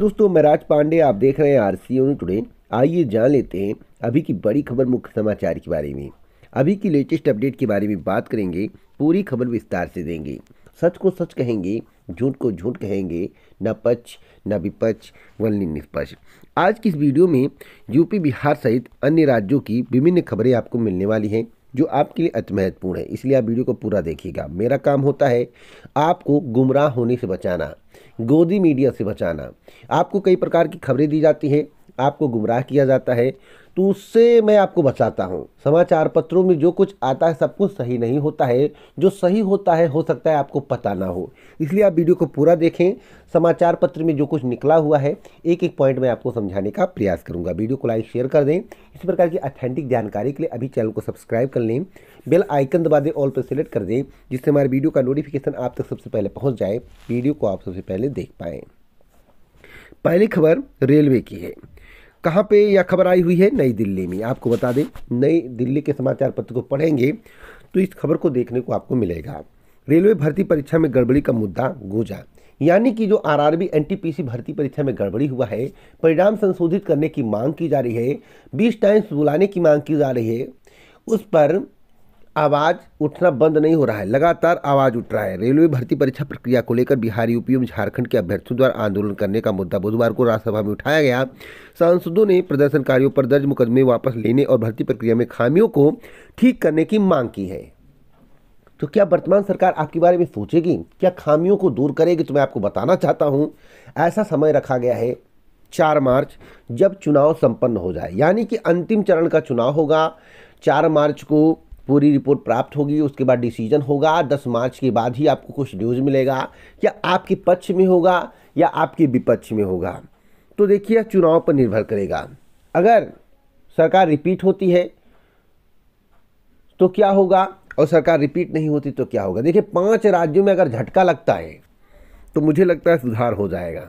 दोस्तों मैं राज पांडे आप देख रहे हैं आर सी टुडे आइए जान लेते हैं अभी की बड़ी खबर मुख्य समाचार के बारे में अभी की लेटेस्ट अपडेट के बारे में बात करेंगे पूरी खबर विस्तार से देंगे सच को सच कहेंगे झूठ को झूठ कहेंगे न पक्ष न विपक्ष वनली निष्पक्ष आज की इस वीडियो में यूपी बिहार सहित अन्य राज्यों की विभिन्न खबरें आपको मिलने वाली हैं जो आपके लिए अति महत्वपूर्ण है इसलिए आप वीडियो को पूरा देखिएगा मेरा काम होता है आपको गुमराह होने से बचाना गोदी मीडिया से बचाना आपको कई प्रकार की खबरें दी जाती हैं आपको गुमराह किया जाता है तो उससे मैं आपको बचाता हूँ समाचार पत्रों में जो कुछ आता है सब कुछ सही नहीं होता है जो सही होता है हो सकता है आपको पता ना हो इसलिए आप वीडियो को पूरा देखें समाचार पत्र में जो कुछ निकला हुआ है एक एक पॉइंट मैं आपको समझाने का प्रयास करूँगा वीडियो को लाइक शेयर कर दें इस प्रकार की अथेंटिक जानकारी के लिए अभी चैनल को सब्सक्राइब कर लें बेल आइकन दबा दें ऑल पर सेलेक्ट कर दें जिससे हमारे वीडियो का नोटिफिकेशन आप तक सबसे पहले पहुँच जाए वीडियो को आप सबसे पहले देख पाएँ पहली खबर रेलवे की है कहाँ पे यह खबर आई हुई है नई दिल्ली में आपको बता दें नई दिल्ली के समाचार पत्र को पढ़ेंगे तो इस खबर को देखने को आपको मिलेगा रेलवे भर्ती परीक्षा में गड़बड़ी का मुद्दा गूंजा यानी कि जो आरआरबी एनटीपीसी भर्ती परीक्षा में गड़बड़ी हुआ है परिणाम संशोधित करने की मांग की जा रही है बीस टाइम्स बुलाने की मांग की जा रही है उस पर आवाज़ उठना बंद नहीं हो रहा है लगातार आवाज़ उठ रहा है रेलवे भर्ती परीक्षा प्रक्रिया को लेकर बिहार यूपी एवं झारखंड के अभ्यर्थियों द्वारा आंदोलन करने का मुद्दा बुधवार को राज्यसभा में उठाया गया सांसदों ने प्रदर्शनकारियों पर दर्ज मुकदमे वापस लेने और भर्ती प्रक्रिया में खामियों को ठीक करने की मांग की है तो क्या वर्तमान सरकार आपके बारे में सोचेगी क्या खामियों को दूर करेगी तो मैं आपको बताना चाहता हूँ ऐसा समय रखा गया है चार मार्च जब चुनाव संपन्न हो जाए यानी कि अंतिम चरण का चुनाव होगा चार मार्च को पूरी रिपोर्ट प्राप्त होगी उसके बाद डिसीजन होगा दस मार्च के बाद ही आपको कुछ न्यूज़ मिलेगा या आपके पक्ष में होगा या आपके विपक्ष में होगा तो देखिए चुनाव पर निर्भर करेगा अगर सरकार रिपीट होती है तो क्या होगा और सरकार रिपीट नहीं होती तो क्या होगा देखिए पांच राज्यों में अगर झटका लगता है तो मुझे लगता है सुधार हो जाएगा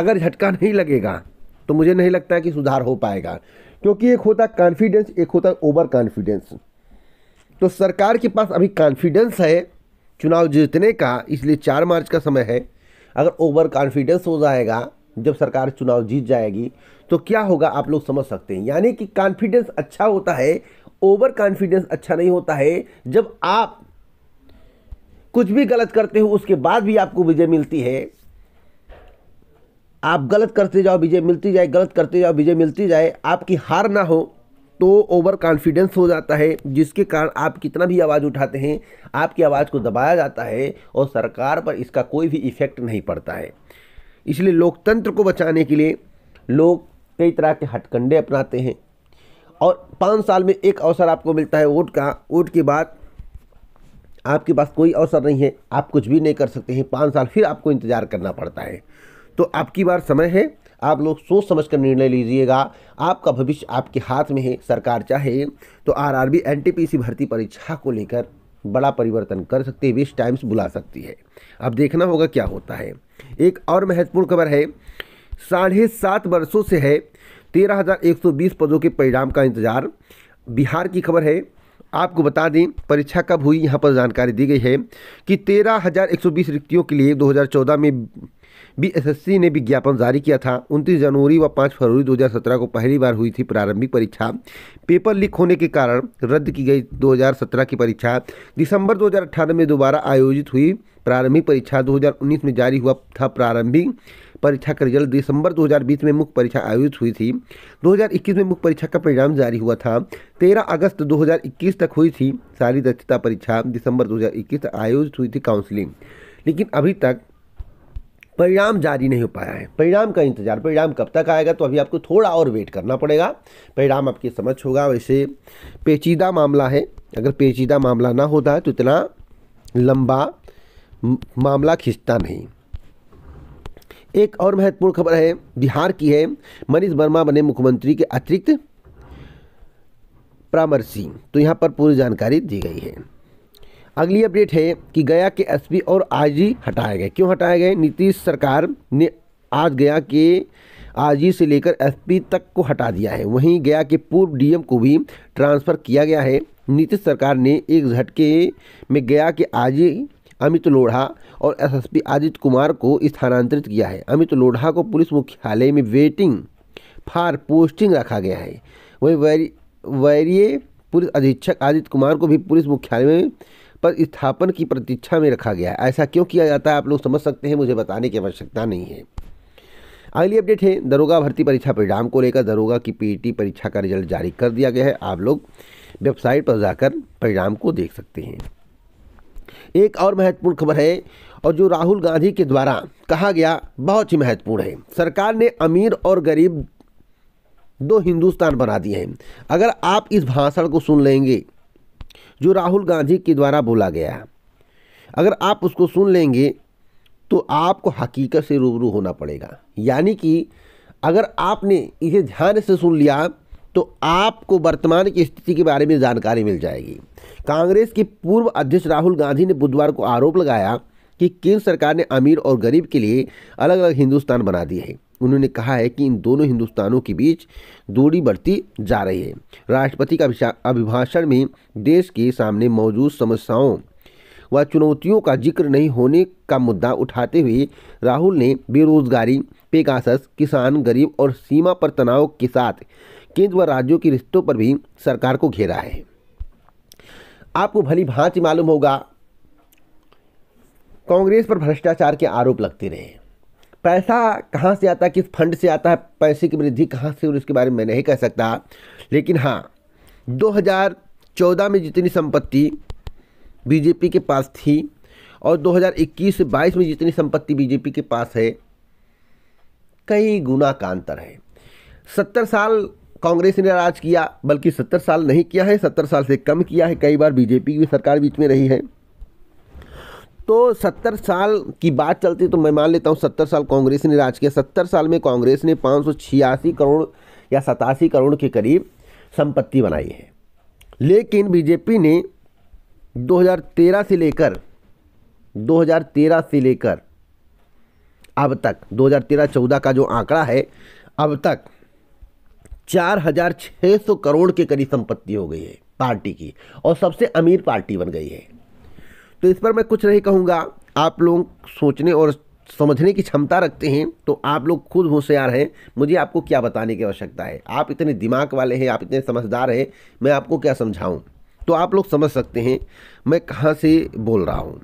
अगर झटका नहीं लगेगा तो मुझे नहीं लगता है कि सुधार हो पाएगा क्योंकि एक होता कॉन्फिडेंस एक होता ओवर कॉन्फिडेंस तो सरकार के पास अभी कॉन्फिडेंस है चुनाव जीतने का इसलिए चार मार्च का समय है अगर ओवर कॉन्फिडेंस हो जाएगा जब सरकार चुनाव जीत जाएगी तो क्या होगा आप लोग समझ सकते हैं यानी कि कॉन्फिडेंस अच्छा होता है ओवर कॉन्फिडेंस अच्छा नहीं होता है जब आप कुछ भी गलत करते हो उसके बाद भी आपको विजय मिलती है आप गलत करते जाओ विजय मिलती जाए गलत करते जाओ विजय मिलती जाए आपकी हार ना हो तो ओवर कॉन्फिडेंस हो जाता है जिसके कारण आप कितना भी आवाज़ उठाते हैं आपकी आवाज़ को दबाया जाता है और सरकार पर इसका कोई भी इफ़ेक्ट नहीं पड़ता है इसलिए लोकतंत्र को बचाने के लिए लोग कई तरह के हटकंडे अपनाते हैं और पाँच साल में एक अवसर आपको मिलता है वोट का वोट के बाद आपके पास कोई अवसर नहीं है आप कुछ भी नहीं कर सकते हैं पाँच साल फिर आपको इंतज़ार करना पड़ता है तो आपकी बार समय है आप लोग सोच समझ कर निर्णय लीजिएगा आपका भविष्य आपके हाथ में है सरकार चाहे तो आरआरबी एनटीपीसी भर्ती परीक्षा को लेकर बड़ा परिवर्तन कर सकती है विश टाइम्स बुला सकती है अब देखना होगा क्या होता है एक और महत्वपूर्ण खबर है साढ़े सात वर्षों से है तेरह हज़ार एक सौ बीस पदों के परिणाम का इंतजार बिहार की खबर है आपको बता दें परीक्षा कब हुई यहाँ पर जानकारी दी गई है कि तेरह हज़ार एक सौ बीस रिक्तियों के लिए चौदह में बीएसएससी ने विज्ञापन जारी किया था उनतीस जनवरी व पाँच फरवरी 2017 को पहली बार हुई थी प्रारंभिक परीक्षा पेपर लीक होने के कारण रद्द की गई 2017 की परीक्षा दिसंबर 2018 में दोबारा आयोजित हुई प्रारंभिक परीक्षा 2019 में जारी हुआ था प्रारंभिक परीक्षा का रिजल्ट दिसंबर 2020 में मुख्य परीक्षा आयोजित हुई थी 2021 में मुख्य परीक्षा का परिणाम जारी हुआ था 13 अगस्त 2021 तक हुई थी सारी दक्षता परीक्षा दिसंबर 2021 तक आयोजित हुई थी काउंसलिंग लेकिन अभी तक परिणाम जारी नहीं हो पाया है परिणाम का इंतजार परिणाम कब तक आएगा तो अभी आपको थोड़ा और वेट करना पड़ेगा परिणाम आपकी समझ होगा वैसे पेचीदा मामला है अगर पेचीदा मामला ना होता है तो इतना लंबा मामला खींचता नहीं एक और महत्वपूर्ण खबर है बिहार की है मनीष वर्मा बने मुख्यमंत्री के अतिरिक्त परामर्शी तो यहाँ पर पूरी जानकारी दी गई है अगली अपडेट है कि गया के एस और आई हटाए गए क्यों हटाए गए नीतीश सरकार ने आज गया के आजी से लेकर एसपी तक को हटा दिया है वहीं गया के पूर्व डीएम को भी ट्रांसफ़र किया गया है नीतीश सरकार ने एक झटके में गया के आजी अमित लोढ़ा और एसएसपी आदित्य कुमार को स्थानांतरित किया है अमित लोढ़ा को पुलिस मुख्यालय में वेटिंग फार पोस्टिंग रखा गया है वहीं वैरीय पुलिस अधीक्षक आदित्य कुमार को भी पुलिस मुख्यालय में पर स्थापन की प्रतीक्षा में रखा गया है ऐसा क्यों किया जाता है आप लोग समझ सकते हैं मुझे बताने की आवश्यकता नहीं है अगली अपडेट है दरोगा भर्ती परीक्षा परिणाम को लेकर दरोगा की पीटी परीक्षा का रिजल्ट जारी कर दिया गया है आप लोग वेबसाइट पर जाकर परिणाम को देख सकते हैं एक और महत्वपूर्ण खबर है और जो राहुल गांधी के द्वारा कहा गया बहुत ही महत्वपूर्ण है सरकार ने अमीर और गरीब दो हिंदुस्तान बना दिए हैं अगर आप इस भाषण को सुन लेंगे जो राहुल गांधी के द्वारा बोला गया अगर आप उसको सुन लेंगे तो आपको हकीकत से रूबरू होना पड़ेगा यानी कि अगर आपने इसे ध्यान से सुन लिया तो आपको वर्तमान की स्थिति के बारे में जानकारी मिल जाएगी कांग्रेस के पूर्व अध्यक्ष राहुल गांधी ने बुधवार को आरोप लगाया कि केंद्र सरकार ने अमीर और गरीब के लिए अलग अलग हिंदुस्तान बना दिए हैं उन्होंने कहा है कि इन दोनों हिंदुस्तानों के बीच दूरी बढ़ती जा रही है राष्ट्रपति का अभिभाषण में देश के सामने मौजूद समस्याओं व चुनौतियों का जिक्र नहीं होने का मुद्दा उठाते हुए राहुल ने बेरोजगारी पेगासस किसान गरीब और सीमा पर तनाव के साथ केंद्र व राज्यों के रिश्तों पर भी सरकार को घेरा है आपको भली भांति मालूम होगा कांग्रेस पर भ्रष्टाचार के आरोप लगते रहे पैसा कहाँ से आता है किस फंड से आता है पैसे की वृद्धि कहाँ से और इसके बारे में नहीं कह सकता लेकिन हाँ 2014 में जितनी संपत्ति बीजेपी के पास थी और 2021-22 में जितनी संपत्ति बीजेपी के पास है कई गुना का अंतर है सत्तर साल कांग्रेस ने राज किया बल्कि सत्तर साल नहीं किया है सत्तर साल से कम किया है कई बार बीजेपी की सरकार बीच में रही है तो सत्तर साल की बात चलती तो मैं मान लेता हूँ सत्तर साल कांग्रेस ने राज किया सत्तर साल में कांग्रेस ने पाँच करोड़ या सतासी करोड़ के करीब संपत्ति बनाई है लेकिन बीजेपी ने 2013 से लेकर 2013 से लेकर अब तक 2013-14 का जो आंकड़ा है अब तक 4,600 करोड़ के करीब संपत्ति हो गई है पार्टी की और सबसे अमीर पार्टी बन गई है तो इस पर मैं कुछ नहीं कहूँगा आप लोग सोचने और समझने की क्षमता रखते हैं तो आप लोग खुद होशियार हैं मुझे आपको क्या बताने की आवश्यकता है आप इतने दिमाग वाले हैं आप इतने समझदार हैं मैं आपको क्या समझाऊँ तो आप लोग समझ सकते हैं मैं कहाँ से बोल रहा हूँ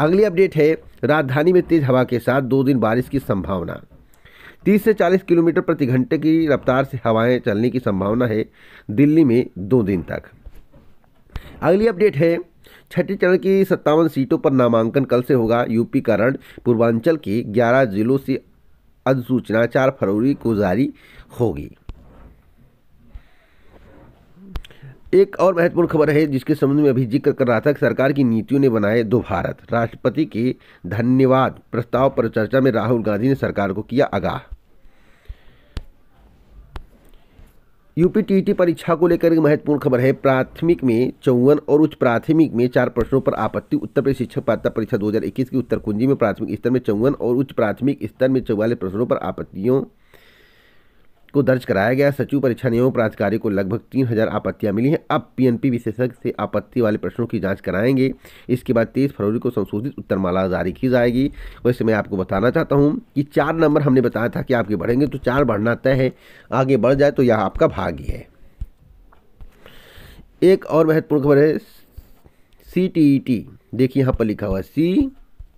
अगली अपडेट है राजधानी में तेज़ हवा के साथ दो दिन बारिश की संभावना 30 से 40 किलोमीटर प्रति घंटे की रफ्तार से हवाएं चलने की संभावना है दिल्ली में दो दिन तक अगली अपडेट है छठे चरण की सत्तावन सीटों पर नामांकन कल से होगा यूपी कारण पूर्वांचल के 11 जिलों से अधिसूचना 4 फरवरी को जारी होगी एक और महत्वपूर्ण खबर है जिसके संबंध में अभी जिक्र कर रहा था कि सरकार की नीतियों ने बनाए दो भारत राष्ट्रपति के धन्यवाद प्रस्ताव पर चर्चा में राहुल गांधी ने सरकार को किया आगाह यूपी टीईटी परीक्षा को लेकर एक महत्वपूर्ण खबर है प्राथमिक में चौवन और उच्च प्राथमिक में चार प्रश्नों पर आपत्ति उत्तर प्रदेश शिक्षक पात्रता परीक्षा 2021 की उत्तर कुंजी में प्राथमिक स्तर में चौवन और उच्च प्राथमिक स्तर में चौवालीस प्रश्नों पर आपत्तियों को दर्ज कराया गया सचिव परीक्षा नियमों प्राधिकारी को लगभग तीन हजार आपत्तियां मिली हैं अब पीएनपी विशेषज्ञ से आपत्ति वाले प्रश्नों की जांच कराएंगे इसके बाद तेईस फरवरी को संशोधित उत्तरमाला जारी की जाएगी वैसे मैं आपको बताना चाहता हूँ कि चार नंबर हमने बताया था कि आपके बढ़ेंगे तो चार बढ़ना तय है आगे बढ़ जाए तो यह आपका भाग्य है एक और महत्वपूर्ण खबर है सी टी टी देखिए यहाँ पर लिखा हुआ है सी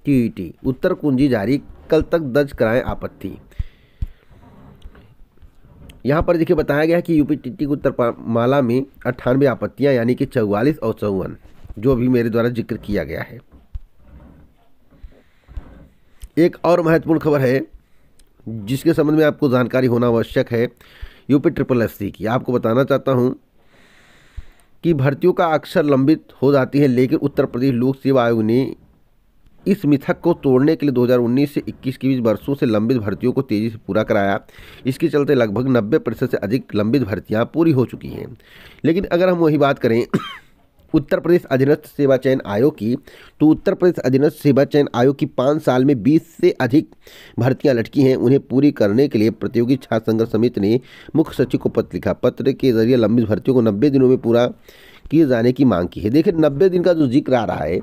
टी टी उत्तर कुंजी जारी कल तक दर्ज कराएं आपत्ति यहाँ पर देखिए बताया गया है कि यूपी की उत्तर माला में अट्ठानवे आपत्तियाँ यानी कि चौवालीस और चौवन जो अभी मेरे द्वारा जिक्र किया गया है एक और महत्वपूर्ण खबर है जिसके संबंध में आपको जानकारी होना आवश्यक है यूपी ट्रिपल एफ की आपको बताना चाहता हूँ कि भर्तियों का अक्सर लंबित हो जाती है लेकिन उत्तर प्रदेश लोक सेवा आयोग ने इस मिथक को तोड़ने के लिए 2019 से 21 के बीच वर्षों से लंबित भर्तियों को तेजी से पूरा कराया इसके चलते लगभग 90 प्रतिशत से अधिक लंबित भर्तियां पूरी हो चुकी हैं लेकिन अगर हम वही बात करें उत्तर प्रदेश अधीनस्थ सेवा चयन आयोग की तो उत्तर प्रदेश अधीनस्थ सेवा चयन आयोग की पाँच साल में बीस से अधिक भर्तियां लटकी हैं उन्हें पूरी करने के लिए प्रतियोगी छात्र संघर्ष समिति ने मुख्य सचिव को पत्र लिखा पत्र के जरिए लंबित भर्तियों को नब्बे दिनों में पूरा किए जाने की मांग की है देखिए नब्बे दिन का जो जिक्र आ रहा है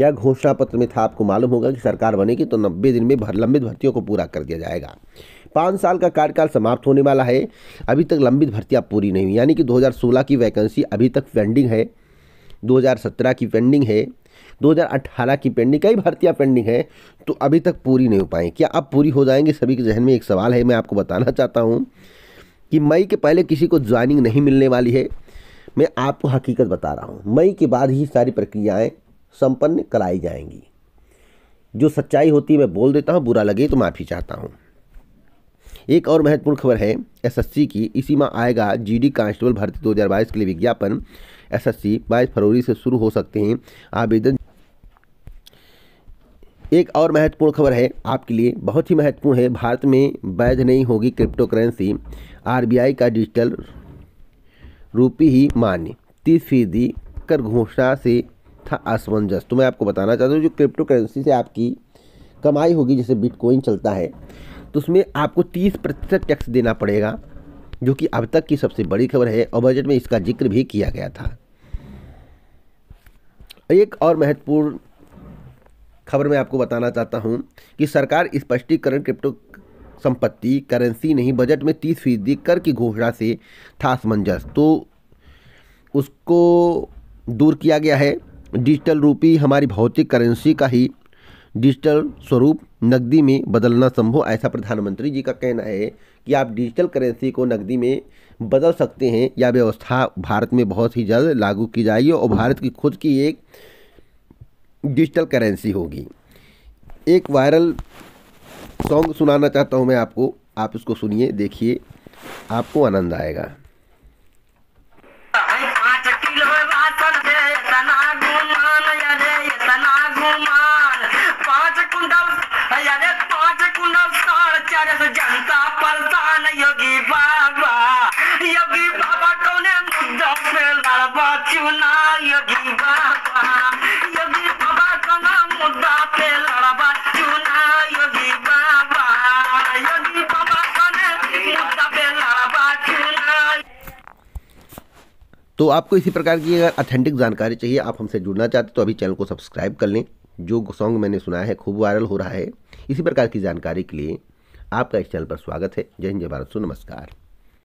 या घोषणा पत्र में था आपको मालूम होगा कि सरकार बनेगी तो नब्बे दिन में भर लंबित भर्तियों को पूरा कर दिया जाएगा पाँच साल का कार्यकाल समाप्त होने वाला है अभी तक लंबित भर्तियाँ पूरी नहीं हुई यानी कि दो की वैकेंसी अभी तक पेंडिंग है दो की पेंडिंग है 2018 की पेंडिंग कई भर्तियां पेंडिंग है तो अभी तक पूरी नहीं हो पाई क्या अब पूरी हो जाएंगे सभी के जहन में एक सवाल है मैं आपको बताना चाहता हूँ कि मई के पहले किसी को ज्वाइनिंग नहीं मिलने वाली है मैं आपको हकीकत बता रहा हूँ मई के बाद ही सारी प्रक्रियाएँ संपन्न कराई जाएंगी जो सच्चाई होती है मैं बोल देता हूँ बुरा लगे तो माफ़ी चाहता हूँ एक और महत्वपूर्ण खबर है एसएससी की इसी माह आएगा जीडी कांस्टेबल भर्ती 2022 के लिए विज्ञापन एसएससी 22 फरवरी से शुरू हो सकते हैं आवेदन एक और महत्वपूर्ण खबर है आपके लिए बहुत ही महत्वपूर्ण है भारत में वैध नहीं होगी क्रिप्टो करेंसी आरबीआई का डिजिटल रूपी ही मान्य तीस फीसदी कर घोषणा से था असमंजस तो मैं आपको बताना चाहता हूँ जो क्रिप्टो करेंसी से आपकी कमाई होगी जैसे बिटकॉइन चलता है तो उसमें आपको तीस प्रतिशत टैक्स देना पड़ेगा जो कि अब तक की सबसे बड़ी खबर है और बजट में इसका जिक्र भी किया गया था एक और महत्वपूर्ण खबर मैं आपको बताना चाहता हूँ कि सरकार स्पष्टीकरण क्रिप्टो संपत्ति करेंसी नहीं बजट में तीस फीसदी कर की घोषणा से था असमंजस तो उसको दूर किया गया है डिजिटल रूपी हमारी भौतिक करेंसी का ही डिजिटल स्वरूप नकदी में बदलना संभव ऐसा प्रधानमंत्री जी का कहना है कि आप डिजिटल करेंसी को नकदी में बदल सकते हैं यह व्यवस्था भारत में बहुत ही जल्द लागू की जाएगी और भारत की खुद की एक डिजिटल करेंसी होगी एक वायरल सॉन्ग सुनाना चाहता हूँ मैं आपको आप इसको सुनिए देखिए आपको आनंद आएगा जनता परेशान तो आपको इसी प्रकार की अगर ऑथेंटिक जानकारी चाहिए आप हमसे जुड़ना चाहते तो अभी चैनल को सब्सक्राइब कर लें जो सॉन्ग मैंने सुनाया है खूब वायरल हो रहा है इसी प्रकार की जानकारी के लिए आपका इस चैनल पर स्वागत है जय हिंद जय भारत सो नमस्कार